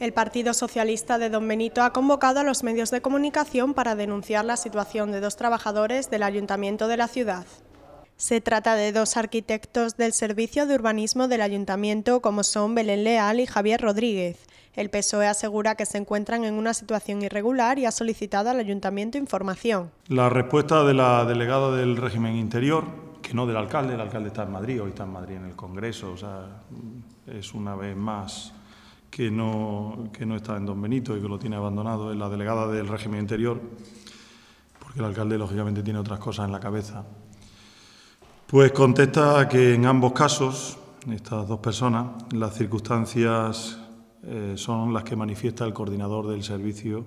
El Partido Socialista de Don Benito ha convocado a los medios de comunicación para denunciar la situación de dos trabajadores del Ayuntamiento de la ciudad. Se trata de dos arquitectos del Servicio de Urbanismo del Ayuntamiento como son Belén Leal y Javier Rodríguez. El PSOE asegura que se encuentran en una situación irregular y ha solicitado al Ayuntamiento información. La respuesta de la delegada del régimen interior, que no del alcalde, el alcalde está en Madrid, hoy está en Madrid en el Congreso, o sea, es una vez más que no, que no está en Don Benito y que lo tiene abandonado, es la delegada del régimen interior, porque el alcalde lógicamente tiene otras cosas en la cabeza. Pues contesta que en ambos casos, estas dos personas, las circunstancias eh, son las que manifiesta el coordinador del servicio,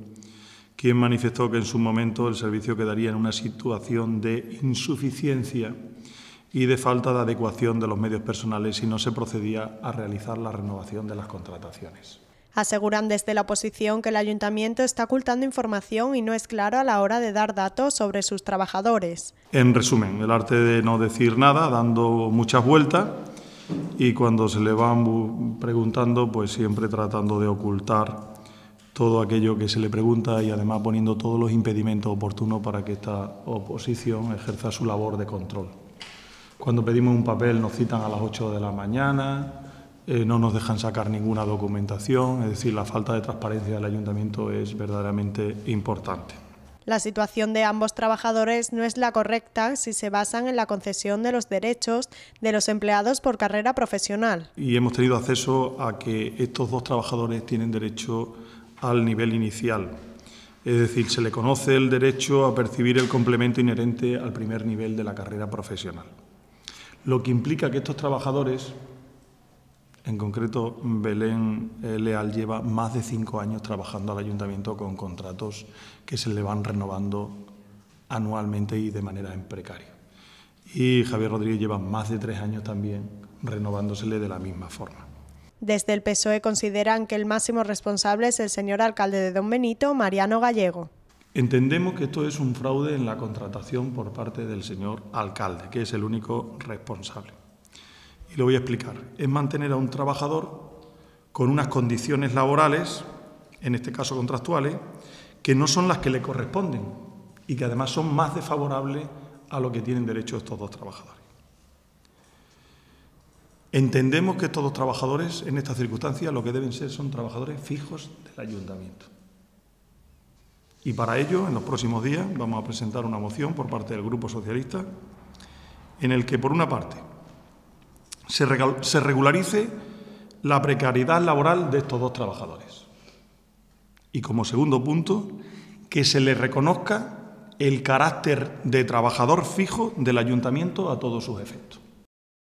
quien manifestó que en su momento el servicio quedaría en una situación de insuficiencia y de falta de adecuación de los medios personales si no se procedía a realizar la renovación de las contrataciones. Aseguran desde la oposición que el ayuntamiento está ocultando información y no es claro a la hora de dar datos sobre sus trabajadores. En resumen, el arte de no decir nada, dando muchas vueltas y cuando se le van preguntando, pues siempre tratando de ocultar todo aquello que se le pregunta y además poniendo todos los impedimentos oportunos para que esta oposición ejerza su labor de control. Cuando pedimos un papel nos citan a las 8 de la mañana, eh, no nos dejan sacar ninguna documentación, es decir, la falta de transparencia del ayuntamiento es verdaderamente importante. La situación de ambos trabajadores no es la correcta si se basan en la concesión de los derechos de los empleados por carrera profesional. Y hemos tenido acceso a que estos dos trabajadores tienen derecho al nivel inicial. Es decir, se le conoce el derecho a percibir el complemento inherente al primer nivel de la carrera profesional lo que implica que estos trabajadores, en concreto Belén eh, Leal, lleva más de cinco años trabajando al ayuntamiento con contratos que se le van renovando anualmente y de manera en precario. Y Javier Rodríguez lleva más de tres años también renovándosele de la misma forma. Desde el PSOE consideran que el máximo responsable es el señor alcalde de Don Benito, Mariano Gallego. Entendemos que esto es un fraude en la contratación por parte del señor alcalde, que es el único responsable. Y lo voy a explicar. Es mantener a un trabajador con unas condiciones laborales, en este caso contractuales, que no son las que le corresponden y que además son más desfavorables a lo que tienen derecho estos dos trabajadores. Entendemos que estos dos trabajadores, en estas circunstancias, lo que deben ser son trabajadores fijos del ayuntamiento. Y para ello, en los próximos días, vamos a presentar una moción por parte del Grupo Socialista en el que, por una parte, se regularice la precariedad laboral de estos dos trabajadores. Y como segundo punto, que se les reconozca el carácter de trabajador fijo del ayuntamiento a todos sus efectos.